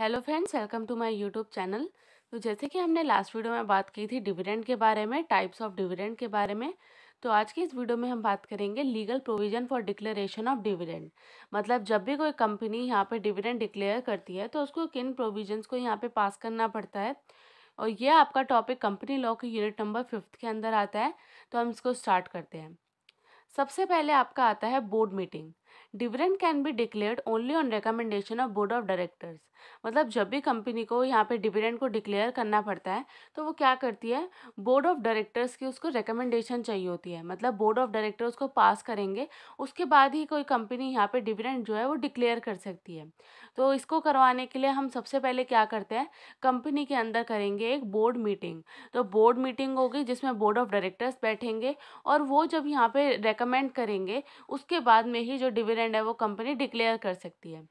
hello friends welcome to my YouTube channel तो जैसे कि हमने लास्ट वीडियो में बात की थी डिविडेंड के बारे में टाइप्स ऑफ डिविडेंड के बारे में तो आज की इस वीडियो में हम बात करेंगे legal provision for declaration of dividend मतलब जब भी कोई कंपनी यहाँ पे डिविडेंड डिक्लेयर करती है तो उसको किन प्रोविजन्स को यहाँ पर पास करना पड़ता है और यह आपका टॉपिक कंपनी लॉ के यूनिट नंबर फिफ्थ के अंदर आता है तो हम इसको स्टार्ट करते हैं सबसे पहले आपका आता है board meeting dividend can be declared only on recommendation of board of directors मतलब जब भी कंपनी को यहाँ पे डिविडेंड को डिक्लेयर करना पड़ता है तो वो क्या करती है बोर्ड ऑफ डायरेक्टर्स की उसको रिकमेंडेशन चाहिए होती है मतलब बोर्ड ऑफ डायरेक्टर्स को पास करेंगे उसके बाद ही कोई कंपनी यहाँ पे डिविडेंड जो है वो डिक्लेयर कर सकती है तो इसको करवाने के लिए हम सबसे पहले क्या करते हैं कंपनी के अंदर करेंगे एक बोर्ड मीटिंग तो बोर्ड मीटिंग होगी जिसमें बोर्ड ऑफ डायरेक्टर्स बैठेंगे और वो जब यहाँ पे रिकमेंड करेंगे उसके बाद में ही जो डिविडेंड है वो कंपनी डिक्लेयर कर सकती है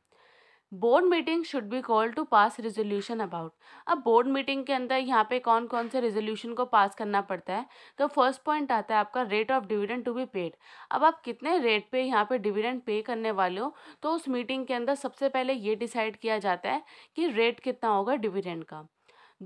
board meeting should be call to pass resolution about अब बोर्ड मीटिंग के अंदर यहाँ पे कौन कौन से रेजोल्यूशन को पास करना पड़ता है तो फर्स्ट पॉइंट आता है आपका rate of dividend to be paid अब आप कितने रेट पे यहाँ पे डिविडेंड पे करने वाले हो तो उस मीटिंग के अंदर सबसे पहले ये डिसाइड किया जाता है कि रेट कितना होगा डिविडेंड का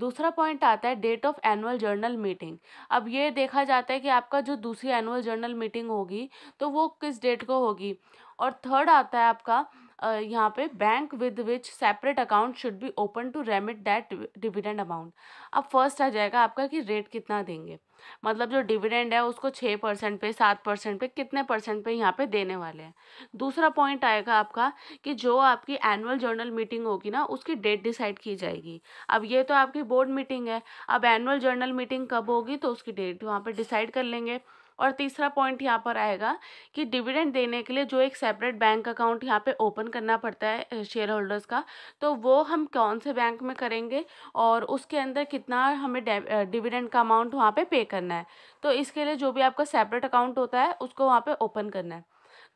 दूसरा पॉइंट आता है date of annual general meeting अब ये देखा जाता है कि आपका जो दूसरी एनुअल जर्नल मीटिंग होगी तो वो किस डेट को होगी और थर्ड आता है आपका यहाँ पे bank with which separate account should be open to remit that dividend amount अब फर्स्ट आ जाएगा आपका कि रेट कितना देंगे मतलब जो डिविडेंड है उसको छः परसेंट पे सात परसेंट पे कितने परसेंट पे यहाँ पे देने वाले हैं दूसरा पॉइंट आएगा आपका कि जो आपकी एनुअल जर्नल मीटिंग होगी ना उसकी डेट डिसाइड की जाएगी अब ये तो आपकी बोर्ड मीटिंग है अब एनुअल जर्नल मीटिंग कब होगी तो उसकी डेट वहाँ पर डिसाइड कर लेंगे और तीसरा पॉइंट यहाँ पर आएगा कि डिविडेंड देने के लिए जो एक सेपरेट बैंक अकाउंट यहाँ पे ओपन करना पड़ता है शेयर होल्डर्स का तो वो हम कौन से बैंक में करेंगे और उसके अंदर कितना हमें डिविडेंड का अमाउंट वहाँ पे पे करना है तो इसके लिए जो भी आपका सेपरेट अकाउंट होता है उसको वहाँ पर ओपन करना है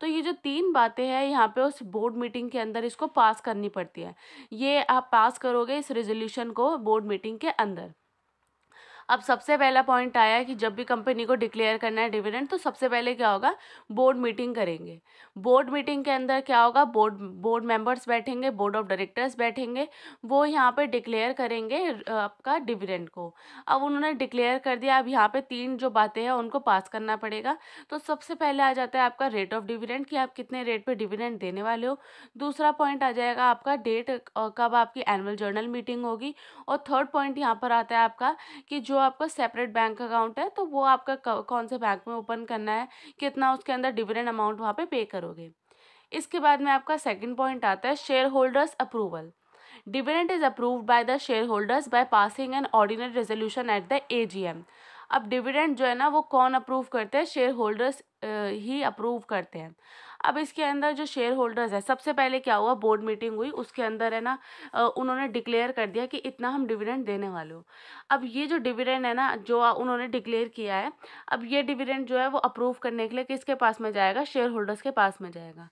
तो ये जो तीन बातें हैं यहाँ पे उस बोर्ड मीटिंग के अंदर इसको पास करनी पड़ती है ये आप पास करोगे इस रेजोल्यूशन को बोर्ड मीटिंग के अंदर अब सबसे पहला पॉइंट आया कि जब भी कंपनी को डिक्लेयर करना है डिविडेंड तो सबसे पहले क्या होगा बोर्ड मीटिंग करेंगे बोर्ड मीटिंग के अंदर क्या होगा बोर्ड बोर्ड मेंबर्स बैठेंगे बोर्ड ऑफ डायरेक्टर्स बैठेंगे वो यहाँ पे डिक्लेयर करेंगे आपका डिविडेंड को अब उन्होंने डिक्लेयर कर दिया अब यहाँ पर तीन जो बातें हैं उनको पास करना पड़ेगा तो सबसे पहले आ जाता है आपका रेट ऑफ डिविडेंड कि आप कितने रेट पर डिविडेंड देने वाले हो दूसरा पॉइंट आ जाएगा आपका डेट कब आपकी एनुअल जर्नल मीटिंग होगी और थर्ड पॉइंट यहाँ पर आता है आपका कि जो आपका सेपरेट बैंक अकाउंट है तो वो आपका कौन से बैंक में ओपन करना है कितना उसके अंदर डिविडेंड अमाउंट वहाँ पे पे करोगे इसके बाद में आपका सेकंड पॉइंट आता है share holders approval dividend is approved by the share holders by passing an ordinary resolution at the A अब डिविडेंड जो है ना वो कौन अप्रूव करते हैं शेयर होल्डर्स ही अप्रूव करते हैं अब इसके अंदर जो शेयर होल्डर्स है सबसे पहले क्या हुआ बोर्ड मीटिंग हुई उसके अंदर है ना उन्होंने डिक्लेयर कर दिया कि इतना हम डिविडेंड देने वाले हो अब ये जो डिविडेंड है ना जो उन्होंने डिक्लेयर किया है अब ये डिविडेंड जो है वो अप्रूव करने के लिए किसके पास में जाएगा शेयर होल्डर्स के पास में जाएगा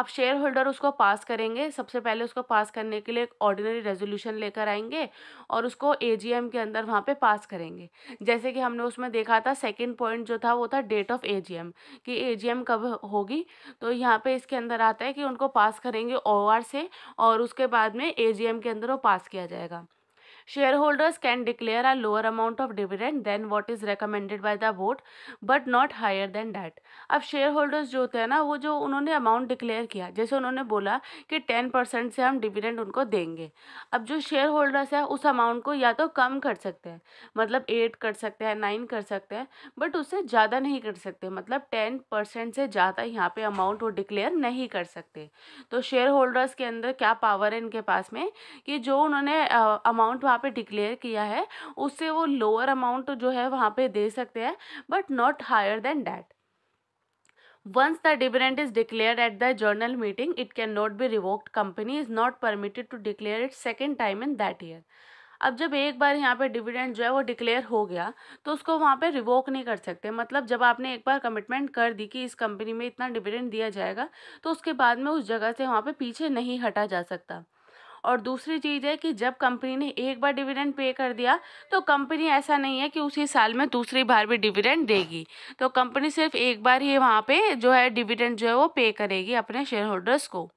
अब शेयर होल्डर उसको पास करेंगे सबसे पहले उसको पास करने के लिए एक ऑर्डिनरी रेजोल्यूशन लेकर आएंगे और उसको ए के अंदर वहाँ पर पास करेंगे जैसे कि हमने उसमें देखा था सेकेंड पॉइंट जो था वो था डेट ऑफ ए कि ए कब होगी तो तो यहाँ पे इसके अंदर आता है कि उनको पास करेंगे ओ से और उसके बाद में ए के अंदर वो पास किया जाएगा share holders can declare a lower amount of dividend than what is recommended by the board but not higher than that अब शेयर होल्डर्स जो होते हैं ना वो जो उन्होंने अमाउंट डिक्लेयर किया जैसे उन्होंने बोला कि टेन परसेंट से हम डिविडेंड उनको देंगे अब जो शेयर होल्डर्स है उस अमाउंट को या तो कम कर सकते हैं मतलब एट कर सकते हैं नाइन कर सकते हैं बट उससे ज़्यादा नहीं कर सकते मतलब टेन परसेंट से ज़्यादा यहाँ पे अमाउंट वो डिक्लेयर नहीं कर सकते तो शेयर होल्डर्स के अंदर क्या पावर है इनके पास में कि जो उन्होंने अमाउंट वहाँ वहाँ पे डिक्लेयर किया है उससे वो लोअर अमाउंट जो है वहाँ पे दे सकते हैं but not higher than that the dividend is declare at the general meeting it can not be revoked company is not permitted to declare it second time in that year अब जब एक बार यहाँ पे डिविडेंड जो है वो declare हो गया तो उसको वहाँ पे रिवोक नहीं कर सकते मतलब जब आपने एक बार कमिटमेंट कर दी कि इस कंपनी में इतना डिविडेंड दिया जाएगा तो उसके बाद में उस जगह से वहाँ पे पीछे नहीं हटा जा सकता और दूसरी चीज़ है कि जब कंपनी ने एक बार डिविडेंड पे कर दिया तो कंपनी ऐसा नहीं है कि उसी साल में दूसरी बार भी डिविडेंड देगी तो कंपनी सिर्फ एक बार ही वहाँ पे जो है डिविडेंड जो है वो पे करेगी अपने शेयर होल्डर्स को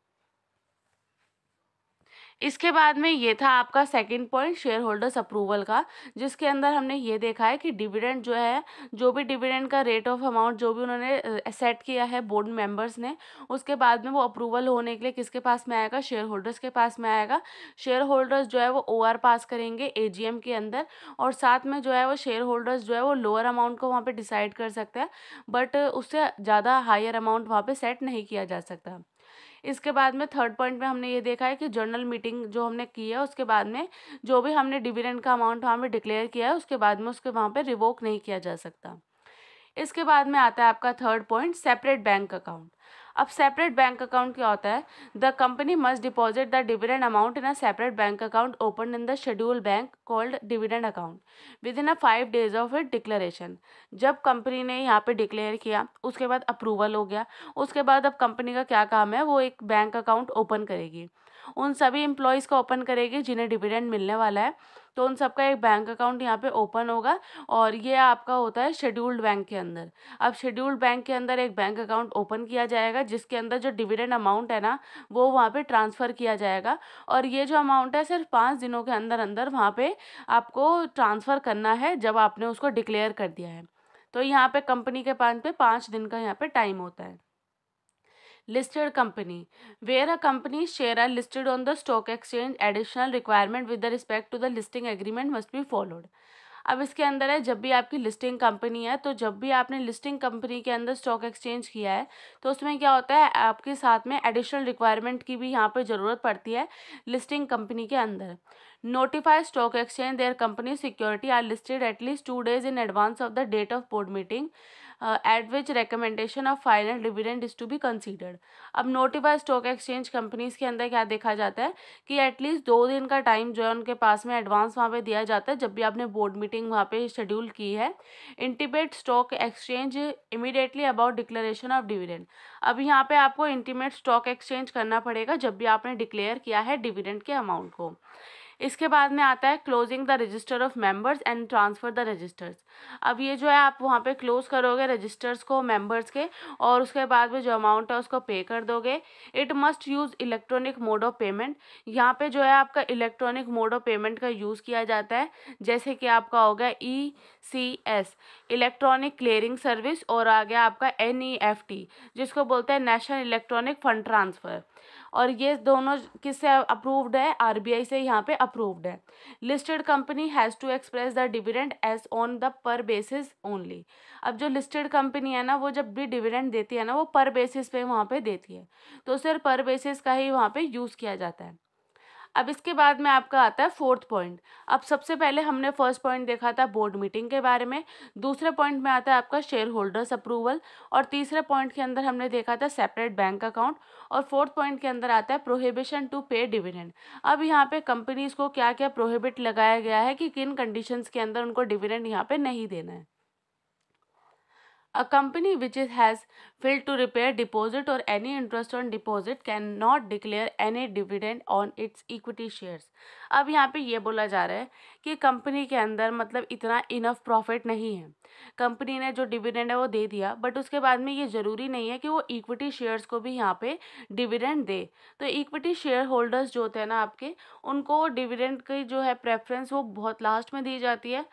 इसके बाद में ये था आपका second point share holders approval का जिसके अंदर हमने ये देखा है कि डिविडेंड जो है जो भी डिविडेंड का रेट ऑफ अमाउंट जो भी उन्होंने सेट किया है बोर्ड मेंबर्स ने उसके बाद में वो अप्रूवल होने के लिए किसके पास में आएगा शेयर होल्डर्स के पास में आएगा शेयर होल्डर्स जो है वो ओ पास करेंगे ए के अंदर और साथ में जो है वो शेयर होल्डर्स जो है वो लोअर अमाउंट को वहाँ पर डिसाइड कर सकते हैं बट उससे ज़्यादा हायर अमाउंट वहाँ पर सेट नहीं किया जा सकता इसके बाद में थर्ड पॉइंट में हमने ये देखा है कि जर्नल मीटिंग जो हमने की है उसके बाद में जो भी हमने डिविडेंड का अमाउंट वहाँ पर डिक्लेयर किया है उसके बाद में उसके वहाँ पर रिवोक नहीं किया जा सकता इसके बाद में आता है आपका third point separate bank account अब सेपरेट बैंक अकाउंट क्या होता है the company must deposit the dividend amount in a separate bank account open in the schedule bank called dividend account within a five days of it declaration जब company ने यहाँ पे declare किया उसके बाद अप्रूवल हो गया उसके बाद अब कंपनी का क्या काम है वो एक बैंक अकाउंट ओपन करेगी उन सभी एम्प्लॉयज़ को ओपन करेगी जिन्हें डिविडेंड मिलने वाला है तो उन सबका एक बैंक अकाउंट यहाँ पे ओपन होगा और ये आपका होता है शेड्यूल्ड बैंक के अंदर अब शेड्यूल्ड बैंक के अंदर एक बैंक अकाउंट ओपन किया जाएगा जिसके अंदर जो डिविडेंड अमाउंट है ना वो वहाँ पे ट्रांसफ़र किया जाएगा और ये जो अमाउंट है सिर्फ पाँच दिनों के अंदर अंदर वहाँ पर आपको ट्रांसफ़र करना है जब आपने उसको डिक्लेयर कर दिया है तो यहाँ पर कंपनी के पास पर पाँच दिन का यहाँ पर टाइम होता है listed company where a company share are listed on the stock exchange additional requirement with respect to the listing agreement must be followed अब इसके अंदर है जब भी आपकी लिस्टिंग कंपनी है तो जब भी आपने लिस्टिंग कंपनी के अंदर स्टॉक एक्सचेंज किया है तो उसमें क्या होता है आपके साथ में एडिशनल रिक्वायरमेंट की भी यहाँ पर ज़रूरत पड़ती है लिस्टिंग कंपनी के अंदर notify stock exchange there company security are listed at least two days in advance of the date of board meeting at which recommendation of final dividend is to be considered अब notified stock exchange companies के अंदर क्या देखा जाता है कि at least दो दिन का टाइम जो है उनके पास में एडवांस वहाँ पे दिया जाता है जब भी आपने बोर्ड मीटिंग वहाँ पे शेड्यूल की है intimate stock exchange immediately about declaration of dividend अब यहाँ पे आपको इंटीमेट स्टॉक एक्सचेंज करना पड़ेगा जब भी आपने डिक्लेयर किया है डिविडेंड के अमाउंट को इसके बाद में आता है closing the register of members and transfer the registers अब ये जो है आप वहाँ पे क्लोज़ करोगे रजिस्टर्स को मेंबर्स के और उसके बाद में जो अमाउंट है उसको पे कर दोगे it must use electronic mode of payment यहाँ पे जो है आपका इलेक्ट्रॉनिक मोड ऑफ पेमेंट का यूज़ किया जाता है जैसे कि आपका हो गया E C S electronic clearing service और आ गया आपका एन ई एफ टी जिसको बोलते हैं नेशनल इलेक्ट्रॉनिक फंड ट्रांसफ़र और ये दोनों किससे अप्रूव्ड है आरबीआई से यहाँ पे अप्रूव्ड है listed company has to express the dividend as on the per basis only अब जो लिस्टेड कंपनी है ना वो जब भी डिविडेंड देती है ना वो पर बेसिस पे वहाँ पे देती है तो सिर्फ पर बेसिस का ही वहाँ पे यूज़ किया जाता है अब इसके बाद में आपका आता है फोर्थ पॉइंट अब सबसे पहले हमने फर्स्ट पॉइंट देखा था बोर्ड मीटिंग के बारे में दूसरे पॉइंट में आता है आपका शेयर होल्डर्स अप्रूवल और तीसरे पॉइंट के अंदर हमने देखा था सेपरेट बैंक अकाउंट और फोर्थ पॉइंट के अंदर आता है प्रोहिबिशन टू पे डिविडेंड अब यहाँ पे कंपनीज़ को क्या क्या प्रोहिबिट लगाया गया है कि किन कंडीशन के अंदर उनको डिविडेंड यहाँ पे नहीं देना है a company which is has has to repay repay और any interest on on can not declare any dividend on its equity shares अब यहाँ पे ये बोला जा रहा है कि कंपनी के अंदर मतलब इतना इनफ प्रॉफिट नहीं है कंपनी ने जो डिविडेंड है वो दे दिया बट उसके बाद में ये ज़रूरी नहीं है कि वो इक्विटी शेयर्स को भी यहाँ पे डिविडेंड दे तो इक्विटी शेयर होल्डर्स जो होते हैं ना आपके उनको डिविडेंड की जो है प्रेफरेंस वो बहुत लास्ट में दी जाती है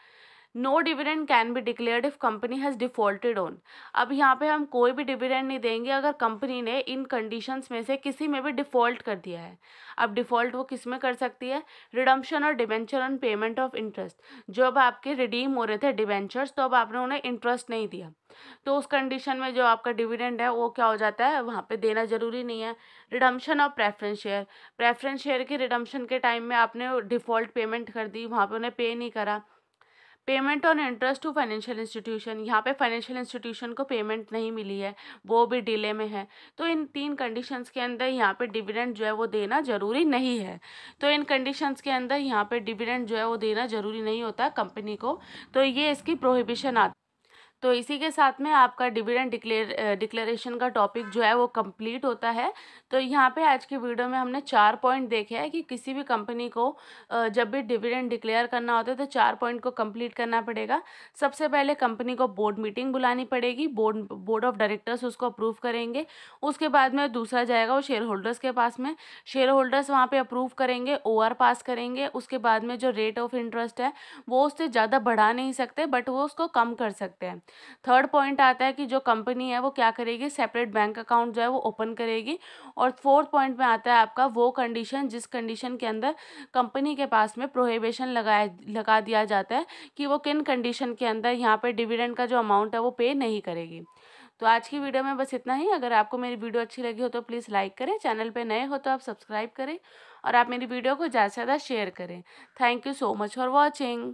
no dividend can be declared if company has defaulted on अब यहाँ पे हम कोई भी डिविडेंड नहीं देंगे अगर कंपनी ने इन कंडीशंस में से किसी में भी डिफ़ॉल्ट कर दिया है अब डिफ़ॉल्ट वो किस में कर सकती है रिडम्पशन और debenture on payment of interest जो अब आपके रिडीम हो रहे थे डिवेंचर्स तो अब आपने उन्हें इंटरेस्ट नहीं दिया तो उस कंडीशन में जो आपका डिविडेंड है वो क्या हो जाता है वहाँ पे देना ज़रूरी नहीं है redemption of preference share preference share की रिडम्पशन के टाइम में आपने डिफ़ॉल्ट पेमेंट कर दी वहाँ पे उन्हें पे नहीं करा payment on interest to financial institution यहाँ पे फाइनेंशियल इंस्टीट्यूशन को पेमेंट नहीं मिली है वो भी डिले में है तो इन तीन कंडीशंस के अंदर यहाँ पे डिविडेंड जो है वो देना ज़रूरी नहीं है तो इन कंडीशंस के अंदर यहाँ पे डिविडेंड जो है वो देना ज़रूरी नहीं होता कंपनी को तो ये इसकी प्रोहिबिशन आती तो इसी के साथ में आपका डिविडेंड डिक्लेर डिक्लेरेशन का टॉपिक जो है वो कंप्लीट होता है तो यहाँ पे आज की वीडियो में हमने चार पॉइंट देखे हैं कि किसी भी कंपनी को जब भी डिविडेंड डिक्लेयर करना होता है तो चार पॉइंट को कंप्लीट करना पड़ेगा सबसे पहले कंपनी को बोर्ड मीटिंग बुलानी पड़ेगी बोर्ड बोर्ड ऑफ डायरेक्टर्स उसको अप्रूव करेंगे उसके बाद में दूसरा जाएगा वो शेयर होल्डर्स के पास में शेयर होल्डर्स वहाँ पर अप्रूव करेंगे ओ पास करेंगे उसके बाद में जो रेट ऑफ इंटरेस्ट है वो उससे ज़्यादा बढ़ा नहीं सकते बट वो उसको कम कर सकते हैं थर्ड पॉइंट आता है कि जो कंपनी है वो क्या करेगी सेपरेट बैंक अकाउंट जो है वो ओपन करेगी और फोर्थ पॉइंट में आता है आपका वो कंडीशन जिस कंडीशन के अंदर कंपनी के पास में प्रोहिबिशन लगाया लगा दिया जाता है कि वो किन कंडीशन के अंदर यहाँ पर डिविडेंड का जो अमाउंट है वो पे नहीं करेगी तो आज की वीडियो में बस इतना ही अगर आपको मेरी वीडियो अच्छी लगी हो तो प्लीज़ लाइक करें चैनल पे नए हो तो आप सब्सक्राइब करें और आप मेरी वीडियो को ज़्यादा से ज़्यादा शेयर करें thank you so much for watching